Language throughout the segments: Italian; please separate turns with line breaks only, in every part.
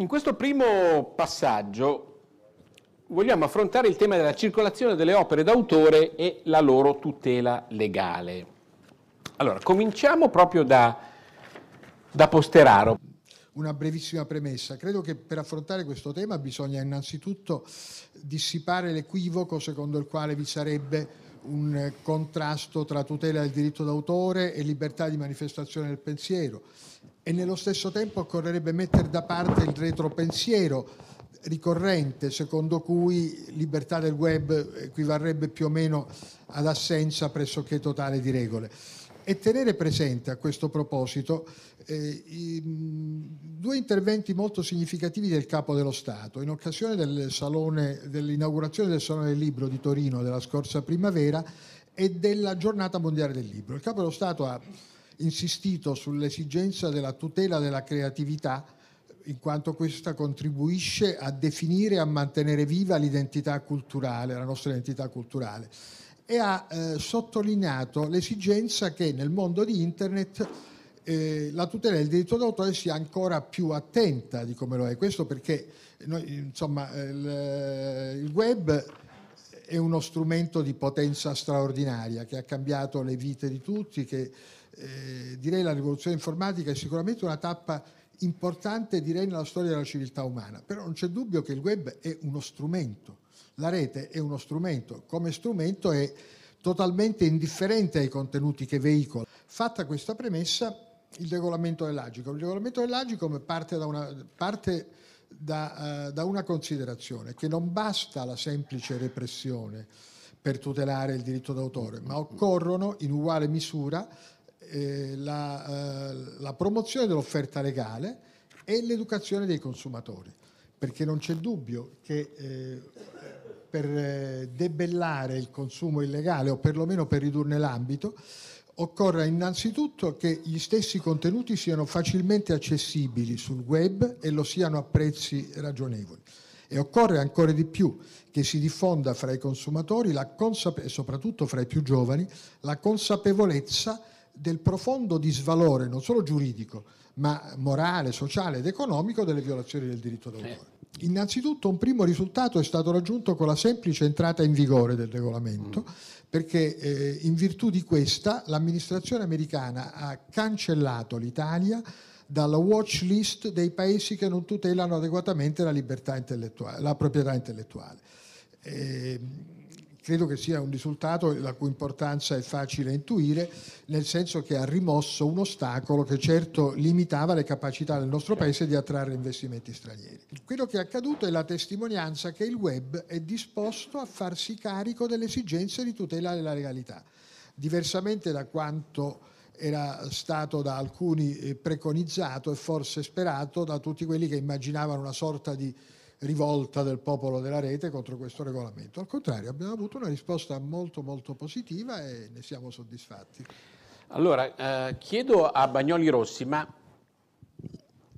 In questo primo passaggio vogliamo affrontare il tema della circolazione delle opere d'autore e la loro tutela legale. Allora, cominciamo proprio da, da Posteraro.
Una brevissima premessa. Credo che per affrontare questo tema bisogna innanzitutto dissipare l'equivoco secondo il quale vi sarebbe un contrasto tra tutela del diritto d'autore e libertà di manifestazione del pensiero e nello stesso tempo occorrerebbe mettere da parte il retropensiero ricorrente secondo cui libertà del web equivarrebbe più o meno all'assenza pressoché totale di regole. E tenere presente a questo proposito eh, i, due interventi molto significativi del Capo dello Stato. In occasione del salone, dell'inaugurazione del Salone del Libro di Torino della scorsa primavera e della Giornata Mondiale del Libro, il Capo dello Stato ha insistito sull'esigenza della tutela della creatività in quanto questa contribuisce a definire e a mantenere viva l'identità culturale, la nostra identità culturale e ha eh, sottolineato l'esigenza che nel mondo di internet eh, la tutela del diritto d'autore sia ancora più attenta di come lo è. Questo perché noi, insomma, eh, il, il web è uno strumento di potenza straordinaria che ha cambiato le vite di tutti, che eh, direi la rivoluzione informatica è sicuramente una tappa importante direi nella storia della civiltà umana, però non c'è dubbio che il web è uno strumento, la rete è uno strumento, come strumento è totalmente indifferente ai contenuti che veicola. Fatta questa premessa, il regolamento dell'agico. Il regolamento dell'agico parte, da una, parte da, uh, da una considerazione, che non basta la semplice repressione per tutelare il diritto d'autore, ma occorrono in uguale misura eh, la, eh, la, promozione dell'offerta legale e l'educazione dei consumatori, perché non c'è dubbio che eh, per eh, debellare il consumo illegale o perlomeno per ridurne l'ambito occorre innanzitutto che gli stessi contenuti siano facilmente accessibili sul web e lo siano a prezzi ragionevoli. E occorre ancora di più che si diffonda fra i consumatori consape- soprattutto fra i più giovani la consapevolezza del profondo disvalore, non solo giuridico, ma morale, sociale ed economico delle violazioni del diritto d'autore. Eh. Innanzitutto un primo risultato è stato raggiunto con la semplice entrata in vigore del regolamento, mm. perché eh, in virtù di questa l'amministrazione americana ha cancellato l'Italia dalla watch list dei paesi che non tutelano adeguatamente la, la proprietà intellettuale. Eh, credo che sia un risultato la cui importanza è facile intuire, nel senso che ha rimosso un ostacolo che certo limitava le capacità del nostro certo. paese di attrarre investimenti stranieri. Quello che è accaduto è la testimonianza che il web è disposto a farsi carico delle esigenze di tutela della legalità, diversamente da quanto era stato da alcuni eh, preconizzato e forse sperato da tutti quelli che immaginavano una sorta di rivolta del popolo della rete contro questo regolamento. Al contrario, abbiamo avuto una risposta molto molto positiva e ne siamo soddisfatti.
Allora, eh, chiedo a Bagnoli Rossi, ma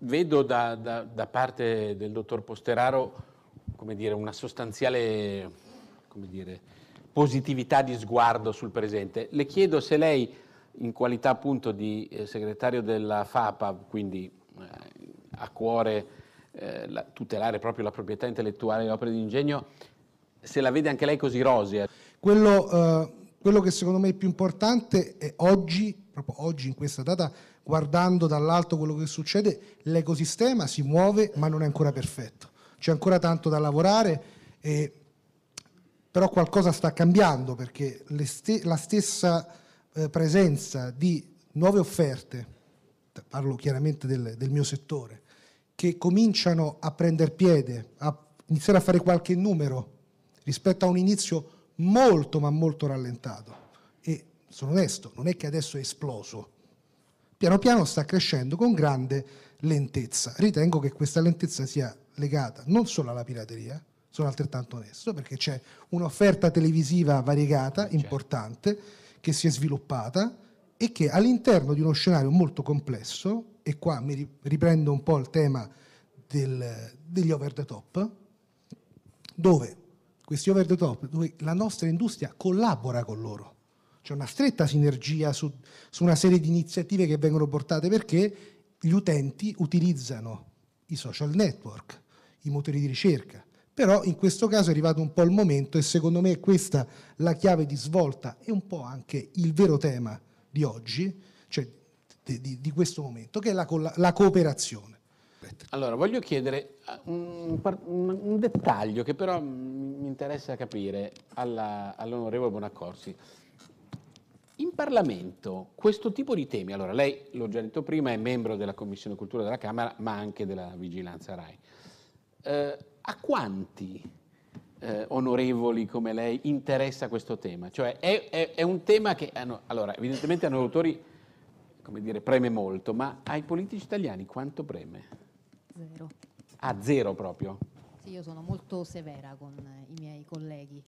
vedo da, da, da parte del dottor Posteraro dire, una sostanziale dire, positività di sguardo sul presente. Le chiedo se lei, in qualità appunto di eh, segretario della FAPA, quindi eh, a cuore eh, la, tutelare proprio la proprietà intellettuale delle opere di ingegno, se la vede anche lei così rosea.
Quello, eh, quello che secondo me è più importante è oggi, proprio oggi in questa data, guardando dall'alto quello che succede, l'ecosistema si muove ma non è ancora perfetto. C'è ancora tanto da lavorare, eh, però qualcosa sta cambiando perché ste- la stessa eh, presenza di nuove offerte, parlo chiaramente del, del mio settore, che cominciano a prendere piede, a iniziare a fare qualche numero rispetto a un inizio molto ma molto rallentato. E sono onesto, non è che adesso è esploso. Piano piano sta crescendo con grande lentezza. Ritengo che questa lentezza sia legata non solo alla pirateria, sono altrettanto onesto, perché c'è un'offerta televisiva variegata, certo. importante, che si è sviluppata, e che all'interno di uno scenario molto complesso, e qua mi riprendo un po' il tema del, degli over the top, dove questi over the top, dove la nostra industria collabora con loro. C'è una stretta sinergia su, su una serie di iniziative che vengono portate perché gli utenti utilizzano i social network, i motori di ricerca, però in questo caso è arrivato un po' il momento e secondo me questa è la chiave di svolta e un po' anche il vero tema di oggi, cioè di, di, di questo momento, che è la, la cooperazione.
Allora, voglio chiedere ah, un, un, dettaglio che però mi interessa capire all'onorevole Bonaccorsi. In Parlamento questo tipo di temi, allora lei l'ho già detto prima, è membro della Commissione Cultura della Camera, ma anche della Vigilanza RAI. Eh, a quanti eh, onorevoli come lei interessa questo tema? Cioè è, è, è un tema che, hanno, allora, evidentemente a noi autori, come dire, preme molto, ma ai politici italiani quanto preme? Zero. A zero proprio?
Sì, io sono molto severa con eh, i miei colleghi.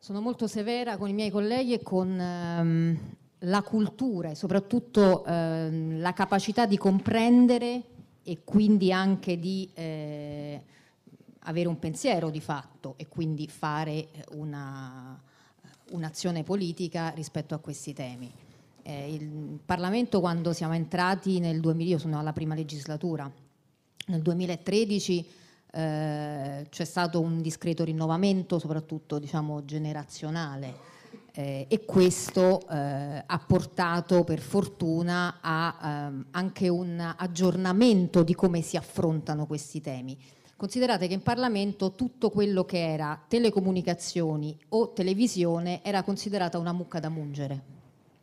Sono molto severa con i miei colleghi e con ehm, la cultura e soprattutto ehm, la capacità di comprendere e quindi anche di... Eh, avere un pensiero di fatto e quindi fare eh, una, un'azione politica rispetto a questi temi. Eh, il Parlamento quando siamo entrati nel 2000, io sono alla prima legislatura, nel 2013 eh, c'è stato un discreto rinnovamento, soprattutto diciamo, generazionale. Eh, e questo eh, ha portato per fortuna a ehm, anche un aggiornamento di come si affrontano questi temi. Considerate che in Parlamento tutto quello che era telecomunicazioni o televisione era considerata una mucca da mungere,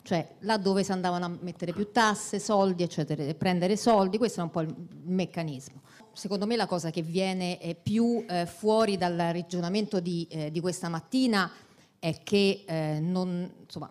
cioè là dove si andavano a mettere più tasse, soldi, eccetera, prendere soldi, questo è un po' il meccanismo. Secondo me la cosa che viene eh, più eh, fuori dal ragionamento di, eh, di, questa mattina è che eh, non, insomma,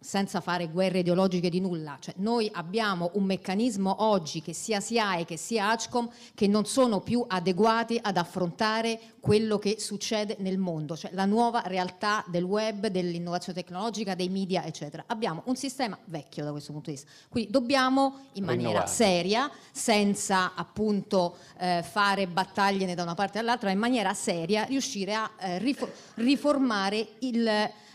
senza fare guerre ideologiche di nulla, cioè, noi abbiamo un meccanismo oggi che sia SIAE che sia ACCOM che non sono più adeguati ad affrontare quello che succede nel mondo, cioè la nuova realtà del web, dell'innovazione tecnologica, dei media, eccetera. Abbiamo un sistema vecchio da questo punto di vista, quindi dobbiamo in maniera Rinnovati. seria, senza appunto eh, fare battaglie da una parte all'altra, ma in maniera seria riuscire a eh, rifor- riformare il...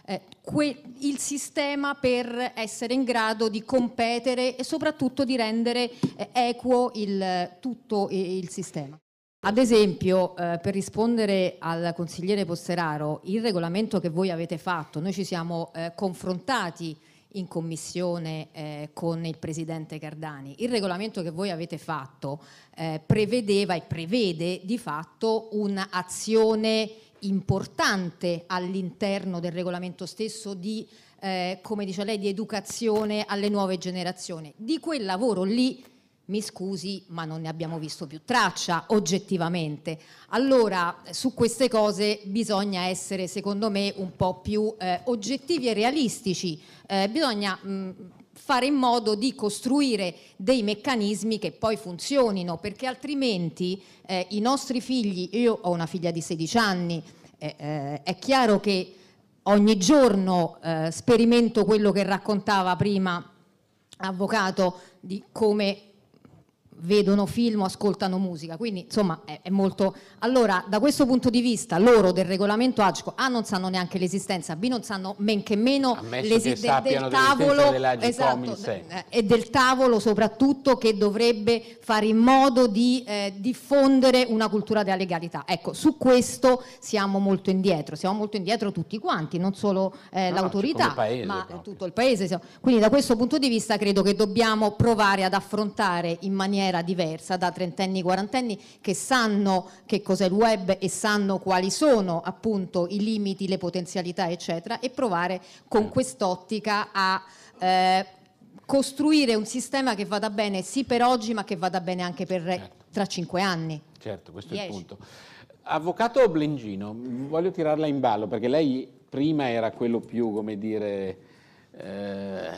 Eh, que- il sistema per essere in grado di competere e soprattutto di rendere eh, equo il, tutto il sistema. Ad esempio, eh, per rispondere al consigliere Posteraro, il regolamento che voi avete fatto, noi ci siamo eh, confrontati in commissione eh, con il presidente Cardani. Il regolamento che voi avete fatto eh, prevedeva e prevede di fatto un'azione importante all'interno del regolamento stesso di, eh, come dice lei, di educazione alle nuove generazioni. Di quel lavoro lì mi scusi ma non ne abbiamo visto più traccia oggettivamente. Allora su queste cose bisogna essere secondo me un po' più eh, oggettivi e realistici, eh, bisogna mh, mm, fare in modo di costruire dei meccanismi che poi funzionino perché altrimenti eh, i nostri figli, io ho una figlia di 16 anni, eh, eh, è chiaro che ogni giorno eh, sperimento quello che raccontava prima avvocato di come vedono film o ascoltano musica, quindi insomma è, è, molto... Allora da questo punto di vista loro del regolamento AGCO A non sanno neanche l'esistenza, B non sanno men che meno l'esistenza del tavolo esatto, eh, eh, e del tavolo soprattutto che dovrebbe fare in modo di eh, diffondere una cultura della legalità. Ecco, su questo siamo molto indietro, siamo molto indietro tutti quanti, non solo eh, no, l'autorità, no, cioè, paese, ma proprio. tutto il paese. Quindi da questo punto di vista credo che dobbiamo provare ad affrontare in maniera maniera diversa da trentenni, e quarantenni che sanno che cos'è il web e sanno quali sono appunto i limiti, le potenzialità, eccetera, e provare con quest'ottica a eh, costruire un sistema che vada bene sì per oggi, ma che vada bene anche per certo. tra cinque anni.
Certo, questo Dieci. è il punto. Avvocato Blengino, voglio tirarla in ballo perché lei prima era quello più, come dire, eh,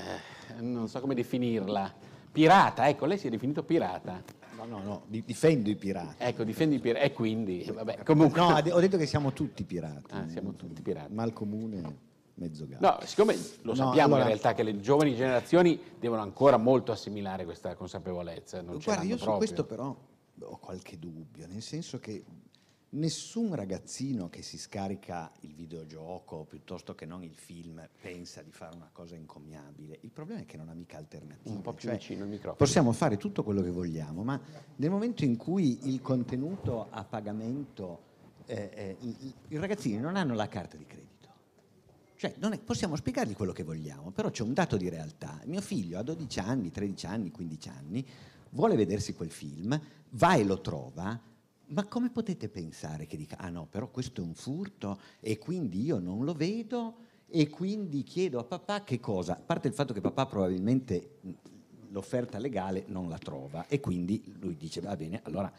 non so come definirla, Pirata, ecco, lei si è definito pirata.
No, no, no, difendo i pirati.
Ecco, difendo i pirati. E quindi, vabbè, comunque... No, ho
detto che siamo tutti pirati. Ah, siamo tutti pirati. Mal comune mezzo gatto. No, siccome lo
no, sappiamo allora, in realtà che le giovani generazioni devono ancora molto assimilare questa consapevolezza. Non guarda, io proprio. su questo
però ho qualche dubbio, nel senso che nessun ragazzino che si scarica il videogioco piuttosto che non il film pensa di fare una cosa incommiabile. Il problema è che non ha mica alternative. Un po' più cioè, vicino il microfono. Possiamo fare tutto quello che vogliamo, ma nel momento in cui il contenuto a pagamento, eh, eh, i, i ragazzini non hanno la carta di credito. Cioè, è, possiamo spiegargli quello che vogliamo, però c'è un dato di realtà. Mio figlio ha 12 anni, 13 anni, 15 anni vuole vedersi quel film, va e lo trova, ma come potete pensare che dica, ah no, però questo è un furto e quindi io non lo vedo e quindi chiedo a papà che cosa? A parte il fatto che papà probabilmente l'offerta legale non la trova e quindi lui dice, va bene, allora...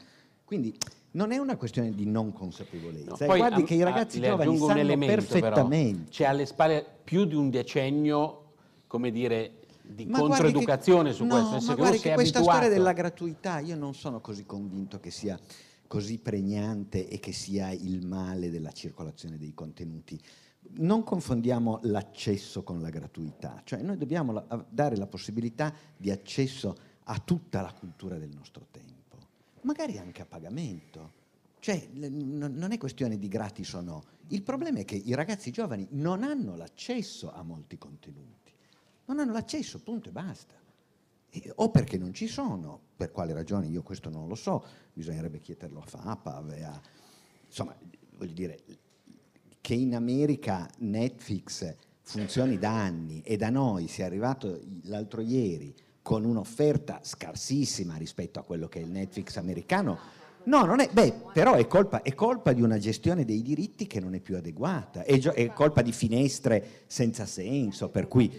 Quindi non è una questione di non consapevolezza. No, poi, guardi a, che i ragazzi a, giovani sanno elemento, perfettamente.
Però. C'è alle spalle più di un decennio, come dire, di ma controeducazione che, su no, questo. Ma guardi che questa abituato. storia della
gratuità io non sono così convinto che sia così pregnante e che sia il male della circolazione dei contenuti. Non confondiamo l'accesso con la gratuità, cioè noi dobbiamo dare la possibilità di accesso a tutta la cultura del nostro tempo, magari anche a pagamento. Cioè, non è questione di gratis o no, il problema è che i ragazzi giovani non hanno l'accesso a molti contenuti, non hanno l'accesso, punto e basta o perché non ci sono, per quale ragione io questo non lo so, bisognerebbe chiederlo a FAPAV, a... insomma, voglio dire, che in America Netflix funzioni da anni e da noi si è arrivato l'altro ieri con un'offerta scarsissima rispetto a quello che è il Netflix americano. No, non è, beh, però è colpa, è colpa di una gestione dei diritti che non è più adeguata, è, gio- è colpa di finestre senza senso, per cui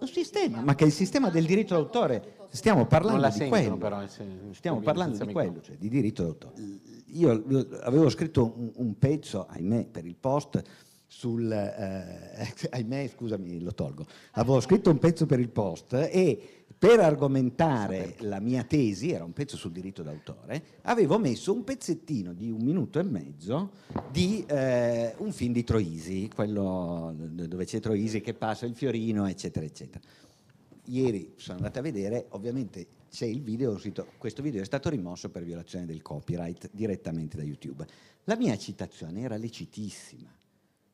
un sistema, ma che è il sistema del diritto d'autore. Stiamo parlando di quello. Però, se, stiamo parlando di quello, cioè di diritto d'autore. Io avevo scritto un, un pezzo, ahimè, per il post sul eh, ahimè, scusami, lo tolgo. Avevo scritto un pezzo per il post e per argomentare la mia tesi, era un pezzo sul diritto d'autore, avevo messo un pezzettino di un minuto e mezzo di eh, un film di Troisi, quello dove c'è Troisi che passa il fiorino, eccetera, eccetera. Ieri sono andata a vedere, ovviamente c'è il video, questo video è stato rimosso per violazione del copyright direttamente da YouTube. La mia citazione era lecitissima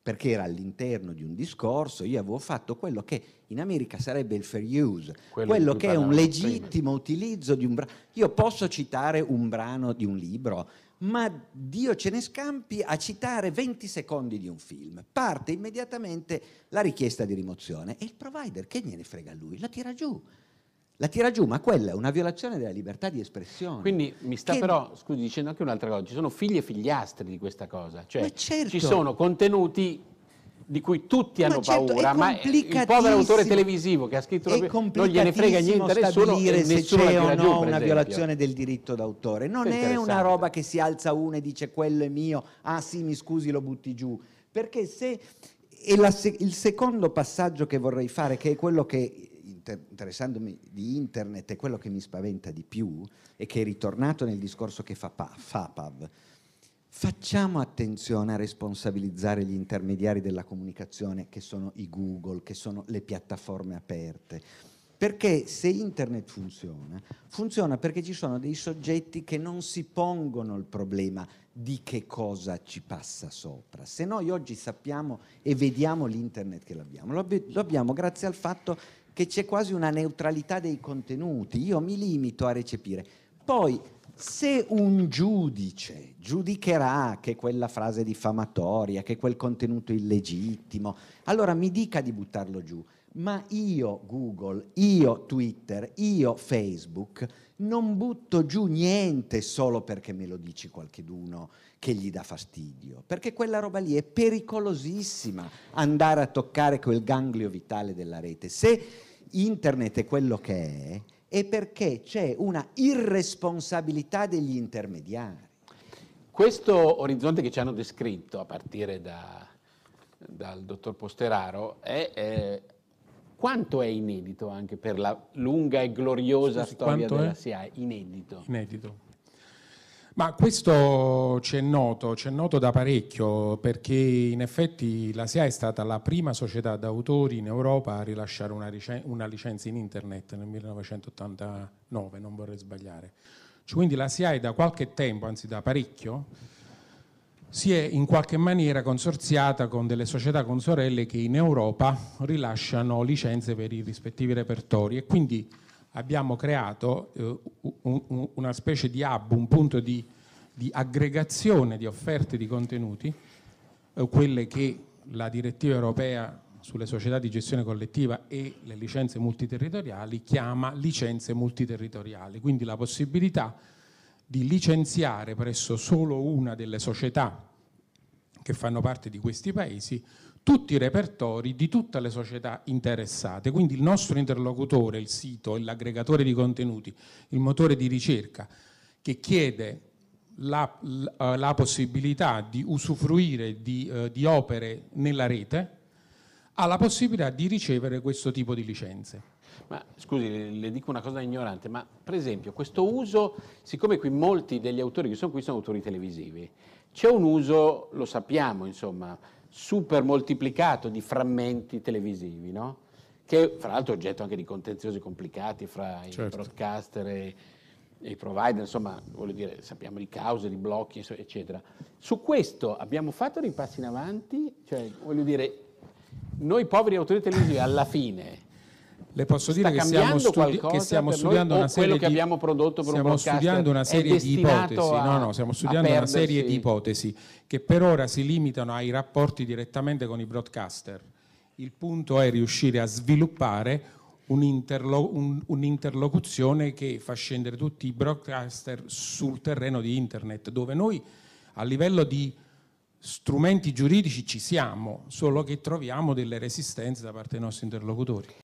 perché era all'interno di un discorso, io avevo fatto quello che in America sarebbe il fair use, quello, quello che è un legittimo prima. utilizzo di un brano. Io posso citare un brano di un libro, ma Dio ce ne scampi a citare 20 secondi di un film. Parte immediatamente la richiesta di rimozione e il provider, che gliene frega lui, la tira giù la tira giù, ma quella è una violazione della libertà di espressione. Quindi mi sta che... però, scusi,
dicendo anche un'altra cosa, ci sono figli e figliastri di questa cosa, cioè certo. ci sono contenuti
di cui tutti hanno ma certo, paura, ma il povero autore televisivo
che ha scritto è non gliene frega niente nessuno, se nessuno c'è o no giù, una esempio. violazione
del diritto d'autore. Non è, è una roba che si alza uno e dice quello è mio, ah sì, mi scusi, lo butti giù. Perché se e la, il secondo passaggio che vorrei fare, che è quello che inter- interessandomi di internet è quello che mi spaventa di più e che è ritornato nel discorso che fa pa- FAPAV. Facciamo attenzione a responsabilizzare gli intermediari della comunicazione che sono i Google, che sono le piattaforme aperte. Perché se internet funziona, funziona perché ci sono dei soggetti che non si pongono il problema di che cosa ci passa sopra. Se noi oggi sappiamo e vediamo l'internet che l'abbiamo, lo abbiamo grazie al fatto che che c'è quasi una neutralità dei contenuti, io mi limito a recepire. Poi, se un giudice giudicherà che quella frase è diffamatoria, che quel contenuto è illegittimo, allora mi dica di buttarlo giù, ma io Google, io Twitter, io Facebook non butto giù niente solo perché me lo dici qualcheduno che gli dà fastidio, perché quella roba lì è pericolosissima andare a toccare quel ganglio vitale della rete. Se internet è quello che è, è perché c'è una irresponsabilità degli intermediari.
Questo orizzonte che ci hanno descritto a partire da, dal dottor Posteraro è, è, quanto è inedito anche per la lunga e gloriosa Scusi, storia della è? SIAE? Inedito. Inedito.
Ma questo ci è noto, ci è noto da parecchio, perché in effetti la SIA è stata la prima società d'autori in Europa a rilasciare una, una licenza in internet nel 1989, non vorrei sbagliare. Cioè, quindi la SIA è da qualche tempo, anzi da parecchio, si è in qualche maniera consorziata con delle società consorelle che in Europa rilasciano licenze per i rispettivi repertori e quindi abbiamo creato eh, un, un, una specie di hub, un punto di, di aggregazione di offerte di contenuti, eh, quelle che la direttiva europea sulle società di gestione collettiva e le licenze multiterritoriali chiama licenze multiterritoriali, quindi la possibilità di licenziare presso solo una delle società che fanno parte di questi paesi tutti i repertori di tutte le società interessate. Quindi il nostro interlocutore, il sito, l'aggregatore di contenuti, il motore di ricerca che chiede la, la, possibilità di usufruire di, eh, di opere nella rete, ha la possibilità di ricevere questo tipo di licenze. Ma
scusi, le dico una cosa ignorante, ma per esempio questo uso, siccome qui molti degli autori che sono qui sono autori televisivi, c'è un uso, lo sappiamo insomma, super moltiplicato di frammenti televisivi, no? che fra l'altro è oggetto anche di contenziosi complicati fra certo. i broadcaster e, e, i provider, insomma, voglio dire, sappiamo di cause, di blocchi, eccetera. Su questo abbiamo fatto dei passi in avanti, cioè, voglio dire, noi poveri autori televisivi alla fine
le posso dire che stiamo, studi- che stiamo studiando noi, una serie, di, stiamo studiando una serie di ipotesi, a, no, no, stiamo studiando una serie di ipotesi che per ora si limitano ai rapporti direttamente con i broadcaster. Il punto è riuscire a sviluppare un'interlo- un, un'interlocuzione che fa scendere tutti i broadcaster sul terreno di internet, dove noi a livello di strumenti giuridici ci siamo, solo che troviamo delle resistenze da parte dei nostri interlocutori.